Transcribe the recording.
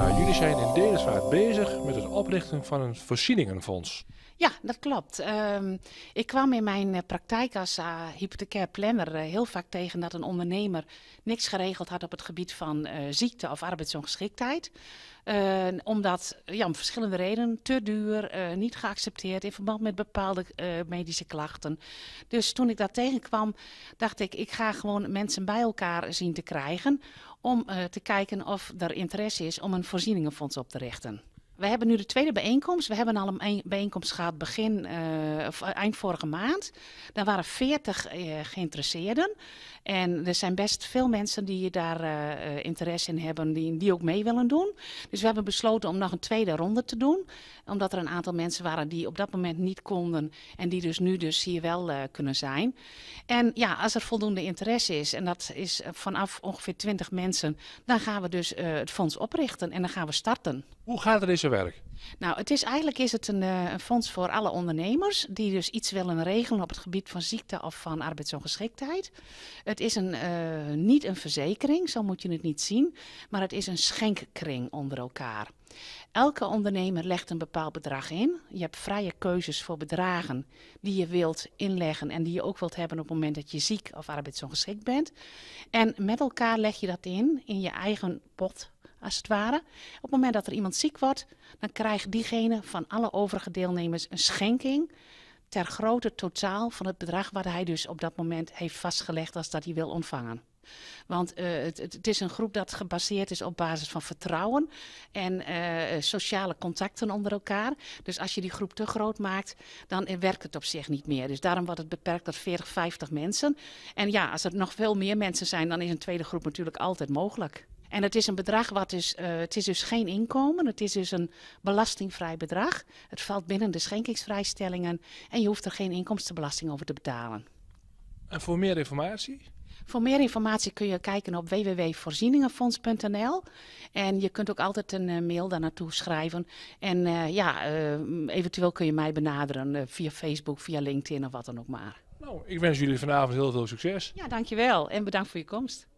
jullie zijn in Delensvaart bezig met het oprichten van een voorzieningenfonds. Ja, dat klopt. Ehm, ik kwam in mijn eh, praktijk als uh, hypothecair planner eh, heel vaak tegen dat een ondernemer niks geregeld had op het gebied van ziekte of arbeidsongeschiktheid. Ehm, omdat, ja, om verschillende redenen, te duur, niet geaccepteerd in verband met bepaalde medische klachten. Dus toen ik dat tegenkwam, dacht ik, ik ga gewoon mensen bij elkaar zien te krijgen om te kijken of er interesse is om een voorzieningenfonds op te richten. We hebben nu de tweede bijeenkomst. We hebben al een bijeenkomst gehad begin, eh, eh, eind vorige maand. Daar waren 40 uh, eh, geïnteresseerden. En er zijn best veel mensen die daar interesse in hebben, die, die ook mee willen doen. Dus we hebben besloten om nog een tweede ronde te doen. Omdat er een aantal mensen waren die op dat moment niet konden. En die dus nu dus hier wel kunnen zijn. En ja, als er voldoende interesse is, en dat is vanaf ongeveer 20 mensen, dan gaan we dus het fonds oprichten en dan gaan we starten. Hoe gaat er eens dus werk? Nou, het is, eigenlijk is het een, eh, een, fonds voor alle ondernemers die dus iets willen regelen op het gebied van ziekte of van arbeidsongeschiktheid. Het is een, eh, niet een verzekering, zo moet je het niet zien, maar het is een schenkkring onder elkaar. Elke ondernemer legt een bepaald bedrag in. Je hebt vrije keuzes voor bedragen die je wilt inleggen en die je ook wilt hebben op het moment dat je ziek of arbeidsongeschikt bent. En met elkaar leg je dat in, in je eigen pot als het ware. Op het moment dat er iemand ziek wordt, dan krijgt diegene van alle overige deelnemers een schenking ter grootte totaal van het bedrag wat hij dus op dat moment heeft vastgelegd als dat hij wil ontvangen. Want eh, het, het, is een groep dat gebaseerd is op basis van vertrouwen en eh, sociale contacten onder elkaar. Dus als je die groep te groot maakt, dan eh, werkt het op zich niet meer. Dus daarom wordt het beperkt tot 40, 50 mensen. En ja, als er nog veel meer mensen zijn, dan is een tweede groep natuurlijk altijd mogelijk. En het is een bedrag wat is, dus, eh, het is dus geen inkomen, het is dus een belastingvrij bedrag. Het valt binnen de schenkingsvrijstellingen en je hoeft er geen inkomstenbelasting over te betalen. En voor meer informatie? Voor meer informatie kun je kijken op www.voorzieningenfonds.nl. En je kunt ook altijd een eh, mail daar naartoe schrijven. En eh, ja, eventueel kun je mij benaderen via Facebook, via LinkedIn of wat dan ook maar. Nou, ik wens jullie vanavond heel veel succes. Ja, dankjewel en bedankt voor je komst.